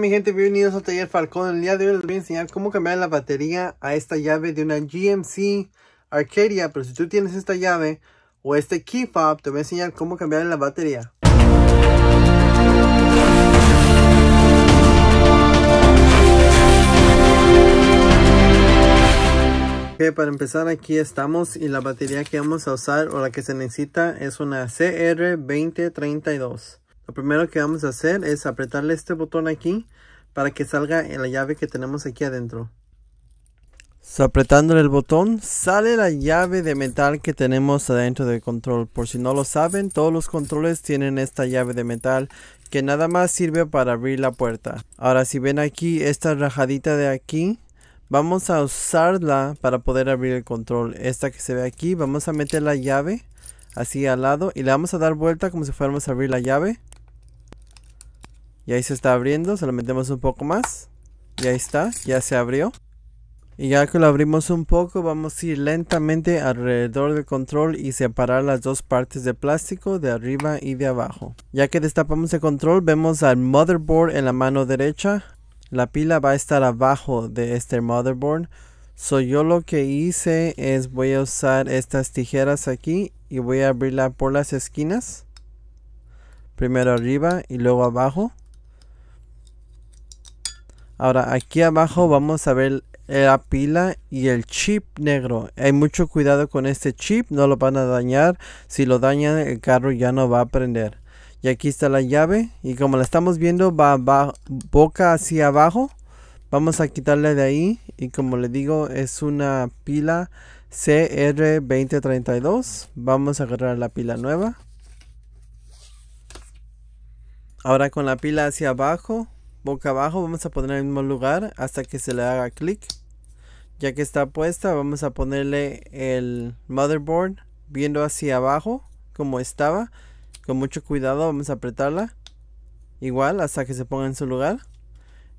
Mi gente, bienvenidos a Taller Falcón. El día de hoy les voy a enseñar cómo cambiar la batería a esta llave de una GMC Arcadia. Pero si tú tienes esta llave o este key fob, te voy a enseñar cómo cambiar la batería. Ok, para empezar aquí estamos y la batería que vamos a usar o la que se necesita es una CR2032. Lo primero que vamos a hacer es apretarle este botón aquí para que salga en la llave que tenemos aquí adentro. apretando apretándole el botón sale la llave de metal que tenemos adentro del control. Por si no lo saben, todos los controles tienen esta llave de metal que nada más sirve para abrir la puerta. Ahora si ven aquí esta rajadita de aquí, vamos a usarla para poder abrir el control. Esta que se ve aquí, vamos a meter la llave así al lado y le vamos a dar vuelta como si fuéramos a abrir la llave. Y ahí se está abriendo, se lo metemos un poco más. Y ahí está, ya se abrió. Y ya que lo abrimos un poco, vamos a ir lentamente alrededor del control y separar las dos partes de plástico de arriba y de abajo. Ya que destapamos el control, vemos al motherboard en la mano derecha. La pila va a estar abajo de este motherboard. Soy yo lo que hice es voy a usar estas tijeras aquí y voy a abrirla por las esquinas. Primero arriba y luego abajo. Ahora aquí abajo vamos a ver la pila y el chip negro. Hay mucho cuidado con este chip, no lo van a dañar. Si lo dañan el carro ya no va a prender. Y aquí está la llave y como la estamos viendo va, boca hacia abajo. Vamos a quitarle de ahí y como le digo es una pila CR2032. Vamos a agarrar la pila nueva. Ahora con la pila hacia abajo boca abajo vamos a poner en el mismo lugar hasta que se le haga clic ya que está puesta vamos a ponerle el motherboard viendo hacia abajo como estaba con mucho cuidado vamos a apretarla igual hasta que se ponga en su lugar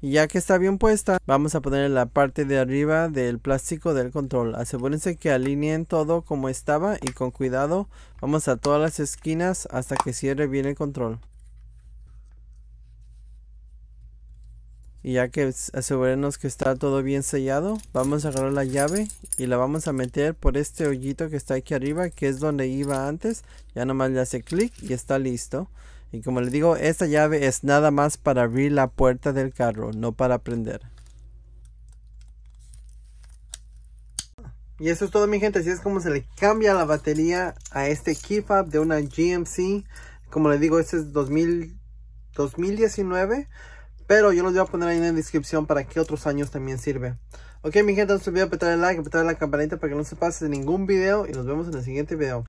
y ya que está bien puesta vamos a poner la parte de arriba del plástico del control asegúrense que alineen todo como estaba y con cuidado vamos a todas las esquinas hasta que cierre bien el control Y ya que asegurarnos que está todo bien sellado, vamos a agarrar la llave y la vamos a meter por este hoyito que está aquí arriba, que es donde iba antes. Ya nomás le hace clic y está listo. Y como les digo, esta llave es nada más para abrir la puerta del carro, no para prender. Y eso es todo mi gente, así es como se le cambia la batería a este key de una GMC. Como les digo, este es 2019. Pero yo los voy a poner ahí en la descripción para que otros años también sirve. Ok, mi gente, no se olviden de apretar el like, apretar la campanita para que no se pase ningún video. Y nos vemos en el siguiente video.